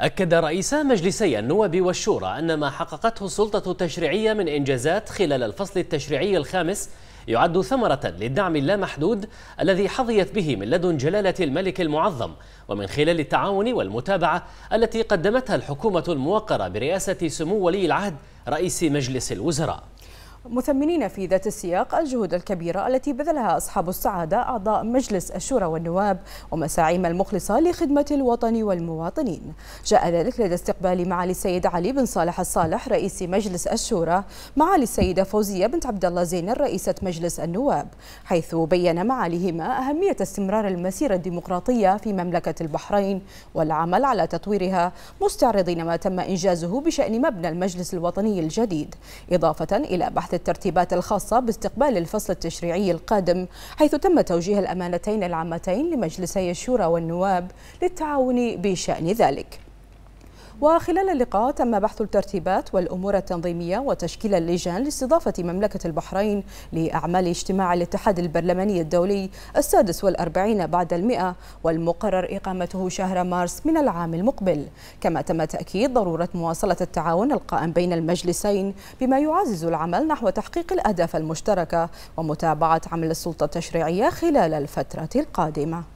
أكد رئيس مجلسي النواب والشورى أن ما حققته السلطة التشريعية من إنجازات خلال الفصل التشريعي الخامس يعد ثمرة للدعم اللامحدود الذي حظيت به من لدن جلالة الملك المعظم ومن خلال التعاون والمتابعة التي قدمتها الحكومة الموقرة برئاسة سمو ولي العهد رئيس مجلس الوزراء مثمنين في ذات السياق الجهود الكبيرة التي بذلها أصحاب السعادة أعضاء مجلس الشورى والنواب ومساعيم المخلصة لخدمة الوطن والمواطنين جاء ذلك لدى استقبال معالي السيد علي بن صالح الصالح رئيس مجلس الشورى معالي السيدة فوزية بنت عبد الله زين رئيسة مجلس النواب حيث بين معاليهما أهمية استمرار المسيرة الديمقراطية في مملكة البحرين والعمل على تطويرها مستعرضين ما تم إنجازه بشأن مبنى المجلس الوطني الجديد إضافة إلى بحث الترتيبات الخاصة باستقبال الفصل التشريعي القادم حيث تم توجيه الأمانتين العامتين لمجلسي الشورى والنواب للتعاون بشأن ذلك وخلال اللقاء تم بحث الترتيبات والأمور التنظيمية وتشكيل اللجان لاستضافة مملكة البحرين لأعمال اجتماع الاتحاد البرلماني الدولي السادس والأربعين بعد المئة والمقرر إقامته شهر مارس من العام المقبل كما تم تأكيد ضرورة مواصلة التعاون القائم بين المجلسين بما يعزز العمل نحو تحقيق الأهداف المشتركة ومتابعة عمل السلطة التشريعية خلال الفترة القادمة